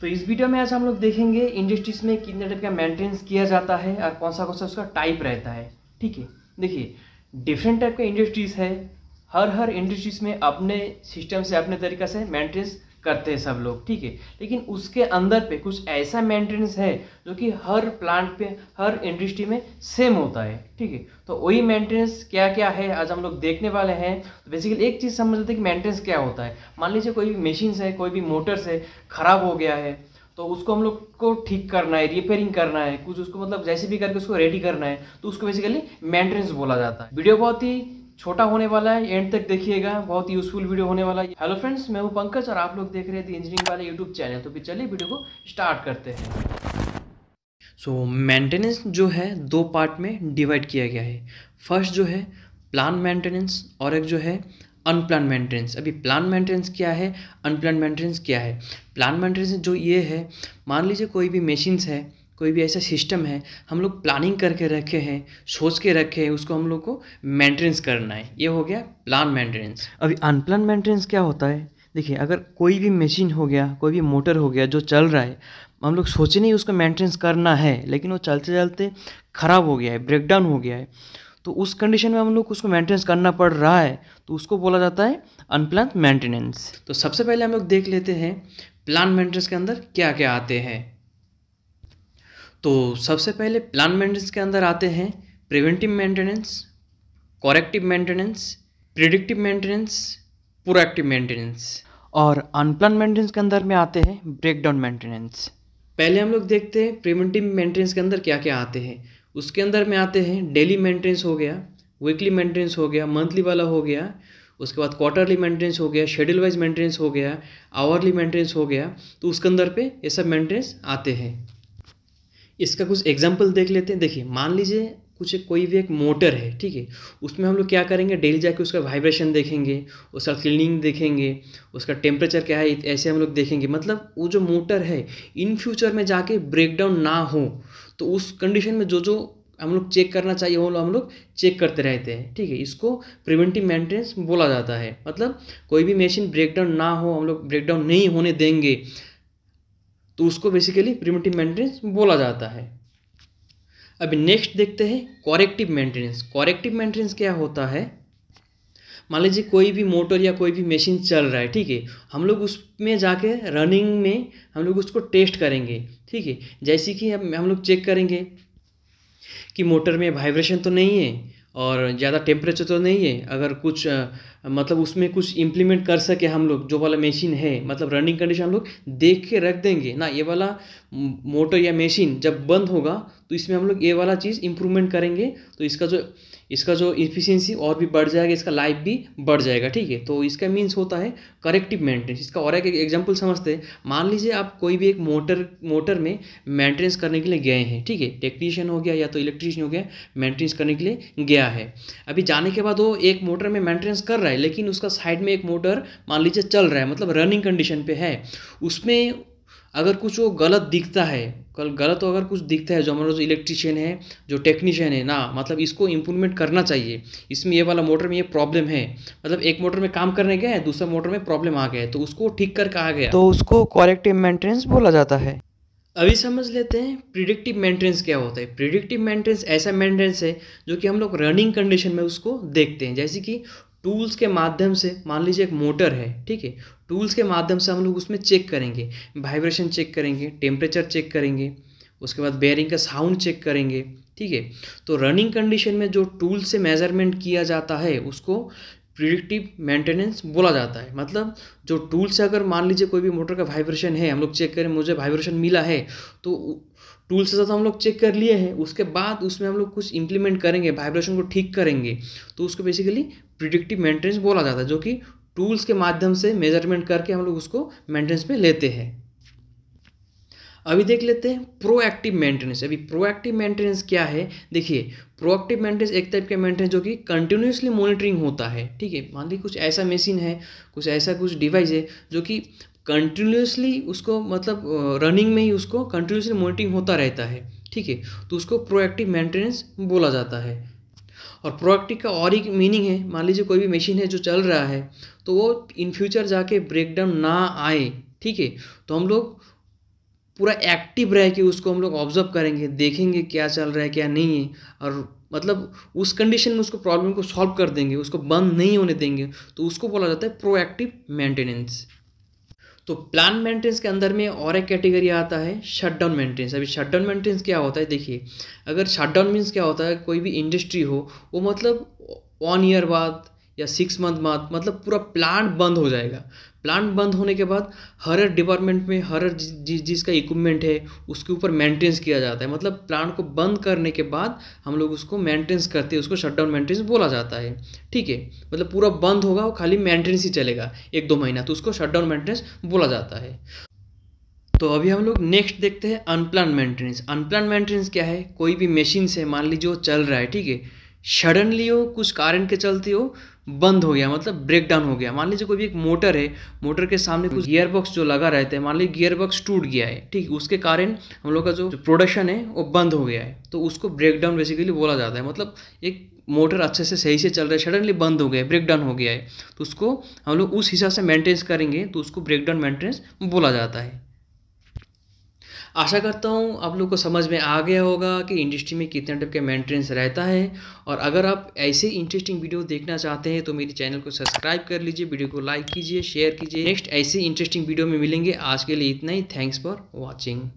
तो इस वीडियो में आज हम लोग देखेंगे इंडस्ट्रीज में कितने टाइप का मेंटेनेंस किया जाता है और कौन सा कौन सा उसका टाइप रहता है ठीक है देखिए डिफरेंट टाइप का इंडस्ट्रीज है हर हर इंडस्ट्रीज में अपने सिस्टम से अपने तरीका से मेंटेनेंस करते हैं सब लोग ठीक है लेकिन उसके अंदर पे कुछ ऐसा मेंटेनेंस है जो कि हर प्लांट पे हर इंडस्ट्री में सेम होता है ठीक है तो वही मेंटेनेंस क्या क्या है आज हम लोग देखने वाले हैं तो बेसिकली एक चीज़ समझ लेते हैं कि मेंटेनेंस क्या होता है मान लीजिए कोई भी मशीन है कोई भी मोटर्स है ख़राब हो गया है तो उसको हम लोग को ठीक करना है रिपेयरिंग करना है कुछ उसको मतलब जैसे भी करके उसको रेडी करना है तो उसको बेसिकली मेंटेनेंस बोला जाता है वीडियो बहुत ही छोटा होने वाला है एंड तक देखिएगा बहुत यूजफुल वीडियो होने वाला है हेलो फ्रेंड्स मैं हूं पंकज और आप लोग देख रहे थे इंजीनियरिंग वाले यूट्यूब चैनल तो फिर चलिए वीडियो को स्टार्ट करते हैं सो so, मेंटेनेंस जो है दो पार्ट में डिवाइड किया गया है फर्स्ट जो है प्लान मेंटेनेंस और एक जो है अनप्लान मेंटेनेंस अभी प्लान मेंटेनेंस क्या है अनप्लान मेंटेनेंस क्या है प्लान मेंटेनेंस जो ये है मान लीजिए कोई भी मशीन्स है कोई भी ऐसा सिस्टम है हम लोग प्लानिंग करके रखे हैं सोच के रखे हैं उसको हम लोग को मेंटेनेंस करना है ये हो गया प्लान मेंटेनेंस अभी अनप्लान मेंटेनेंस क्या होता है देखिए अगर कोई भी मशीन हो गया कोई भी मोटर हो गया जो चल रहा है हम लोग सोचे नहीं उसको मेंटेनेंस करना है लेकिन वो चलते चलते ख़राब हो गया है ब्रेकडाउन हो गया है तो उस कंडीशन में हम लोग उसको मेंटेनेंस करना पड़ रहा है तो उसको बोला जाता है अनप्लान मेंटेनेंस तो सबसे पहले हम लोग देख लेते हैं प्लान मेंटेनेंस के अंदर क्या क्या आते हैं तो सबसे पहले प्लान मेंटेनेंस के अंदर आते हैं preventive maintenance corrective maintenance predictive maintenance proactive maintenance और अनप्लान मेंटेनेंस के अंदर में आते हैं ब्रेकडाउन मेंटेनेंस पहले हम लोग देखते हैं प्रिवेंटिव मेंटेनेंस के अंदर क्या क्या आते हैं उसके अंदर में आते हैं डेली मेंटेनेंस हो गया वीकली मेंटेनेंस हो गया मंथली वाला हो गया उसके बाद क्वार्टरली मेंटेनेंस हो गया शेड्यूल वाइज मेंटेनेंस हो गया आवरली मेंटेनेंस हो गया तो उसके अंदर पे ये सब मेंटेनेंस आते हैं इसका कुछ एग्जाम्पल देख लेते हैं देखिए मान लीजिए कुछ एक कोई भी एक मोटर है ठीक है उसमें हम लोग क्या करेंगे डेली जाके उसका वाइब्रेशन देखेंगे उसका क्लीनिंग देखेंगे उसका टेम्परेचर क्या है ऐसे हम लोग देखेंगे मतलब वो जो मोटर है इन फ्यूचर में जाके ब्रेकडाउन ना हो तो उस कंडीशन में जो जो हम लोग चेक करना चाहिए वो हम लोग चेक करते रहते हैं ठीक है इसको प्रिवेंटिव मेंटेनेंस बोला जाता है मतलब कोई भी मशीन ब्रेकडाउन ना हो हम लोग ब्रेकडाउन नहीं होने देंगे तो उसको बेसिकली प्रिमेटिव मेंटेनेंस बोला जाता है अभी नेक्स्ट देखते हैं कॉरेक्टिव मेंटेनेंस कॉरेक्टिव मेंटेनेंस क्या होता है मान लीजिए कोई भी मोटर या कोई भी मशीन चल रहा है ठीक है हम लोग उसमें जाके रनिंग में हम लोग उसको टेस्ट करेंगे ठीक है जैसे कि हम हम लोग चेक करेंगे कि मोटर में वाइब्रेशन तो नहीं है और ज़्यादा टेम्परेचर तो नहीं है अगर कुछ मतलब उसमें कुछ इम्प्लीमेंट कर सके हम लोग जो वाला मशीन है मतलब रनिंग कंडीशन हम लोग देख के रख देंगे ना ये वाला मोटर या मशीन जब बंद होगा तो इसमें हम लोग ये वाला चीज़ इम्प्रूवमेंट करेंगे तो इसका जो इसका जो इफिशियंसी और भी बढ़ जाएगा इसका लाइफ भी बढ़ जाएगा ठीक है तो इसका मीन्स होता है करेक्टिव मेंटेनेंस इसका और एक एग्जाम्पल समझते हैं मान लीजिए आप कोई भी एक मोटर मोटर में मेंटेनेंस करने के लिए गए हैं ठीक है टेक्नीशियन हो गया या तो इलेक्ट्रीशियन हो गया मेंटेनेंस करने के लिए गया है अभी जाने के बाद वो एक मोटर में मेंटेनेंस कर रहा है रहा है लेकिन उसका साइड में एक मोटर मान लीजिए चल रहा है मतलब रनिंग कंडीशन पे है उसमें अगर कुछ वो गलत दिखता है कल गलत अगर कुछ दिखता है जो हमारा जो इलेक्ट्रीशियन है जो टेक्नीशियन है ना मतलब इसको इम्प्रूवमेंट करना चाहिए इसमें ये वाला मोटर में ये प्रॉब्लम है मतलब एक मोटर में काम करने गया है दूसरा मोटर में प्रॉब्लम आ गया है तो उसको ठीक करके आ गया तो उसको कॉरेक्टिव मेंटेनेंस बोला जाता है अभी समझ लेते हैं प्रिडिक्टिव मेंटेनेंस क्या होता है प्रिडिक्टिव मेंटेनेंस ऐसा मेंटेनेंस है जो कि हम लोग रनिंग कंडीशन में उसको देखते हैं जैसे कि टूल्स के माध्यम से मान लीजिए एक मोटर है ठीक है टूल्स के माध्यम से हम लोग उसमें चेक करेंगे वाइब्रेशन चेक करेंगे टेम्परेचर चेक करेंगे उसके बाद बेयरिंग का साउंड चेक करेंगे ठीक है तो रनिंग कंडीशन में जो टूल से मेजरमेंट किया जाता है उसको प्रिडिक्टिव मेंटेनेंस बोला जाता है मतलब जो टूल से अगर मान लीजिए कोई भी मोटर का वाइब्रेशन है हम लोग चेक करें मुझे वाइब्रेशन मिला है तो टूल से ज्यादा हम लोग चेक कर लिए हैं उसके बाद उसमें हम लोग कुछ इंप्लीमेंट करेंगे वाइब्रेशन को ठीक करेंगे तो उसको बेसिकली प्रिडिक्टिव मेंटेनेंस बोला जाता है जो कि टूल्स के माध्यम से मेजरमेंट करके हम लोग उसको मेंटेनेंस में लेते हैं अभी देख लेते हैं प्रोएक्टिव मेंटेनेंस अभी प्रोएक्टिव मेंटेनेंस क्या है देखिए प्रोएक्टिव मेंटेनेंस एक टाइप का मेंटेनेंस जो कि कंटिन्यूसली मॉनिटरिंग होता है ठीक है मान लीजिए कुछ ऐसा मशीन है कुछ ऐसा कुछ डिवाइस है जो कि कंटिन्यूसली उसको मतलब रनिंग में ही उसको कंटिन्यूसली मॉनिटरिंग होता रहता है ठीक है तो उसको प्रोएक्टिव मेंटेनेंस बोला जाता है और प्रोएक्टिव का और एक मीनिंग है मान लीजिए कोई भी मशीन है जो चल रहा है तो वो इन फ्यूचर जाके ब्रेकडाउन ना आए ठीक है तो हम लोग पूरा एक्टिव रह के उसको हम लोग ऑब्जर्व करेंगे देखेंगे क्या चल रहा है क्या नहीं है और मतलब उस कंडीशन में उसको प्रॉब्लम को सॉल्व कर देंगे उसको बंद नहीं होने देंगे तो उसको बोला जाता है प्रोएक्टिव मेंटेनेंस तो प्लान मेंटेनेंस के अंदर में और एक कैटेगरी आता है शटडाउन मेंटेनेंस अभी शटडाउन मेंटेनेंस क्या होता है देखिए अगर शटडाउन मीन्स क्या होता है कोई भी इंडस्ट्री हो वो मतलब वन ईयर बाद या सिक्स मंथ बाद मतलब पूरा प्लांट बंद हो जाएगा प्लांट बंद होने के बाद हर डिपार्टमेंट में हर जिस जिसका इक्विपमेंट है उसके ऊपर मेंटेनेंस किया जाता है मतलब प्लांट को बंद करने के बाद हम लोग उसको मेंटेनेंस करते हैं उसको शट डाउन मेंटेनेंस बोला जाता है ठीक है मतलब पूरा बंद होगा वो खाली मेंटेनेंस ही चलेगा एक दो महीना तो उसको शटडाउन मेंटेनेंस बोला जाता है तो अभी हम लोग नेक्स्ट देखते हैं अनप्लान मेंटेनेंस अनप्लान मेंटेनेंस क्या है कोई भी मशीन से मान लीजिए वो चल रहा है ठीक है सडनली हो कुछ कारण के चलते हो बंद हो गया मतलब ब्रेक डाउन हो गया मान लीजिए कोई भी एक मोटर है मोटर के सामने कुछ गियर बॉक्स जो लगा रहते हैं मान लीजिए गियर बॉक्स टूट गया है ठीक उसके कारण हम लोग का जो प्रोडक्शन है वो बंद हो गया है तो उसको ब्रेक डाउन बेसिकली बोला जाता है मतलब एक मोटर अच्छे से सही से चल रहा है सडनली बंद हो गया है ब्रेक डाउन हो गया है तो उसको हम लोग उस हिसाब से मेंटेनेंस करेंगे तो उसको ब्रेक डाउन मेंटेनेंस बोला जाता है आशा करता हूँ आप लोग को समझ में आ गया होगा कि इंडस्ट्री में कितने टाइप का मेंटेनेंस रहता है और अगर आप ऐसे इंटरेस्टिंग वीडियो देखना चाहते हैं तो मेरे चैनल को सब्सक्राइब कर लीजिए वीडियो को लाइक कीजिए शेयर कीजिए नेक्स्ट ऐसे इंटरेस्टिंग वीडियो में मिलेंगे आज के लिए इतना ही थैंक्स फॉर वॉचिंग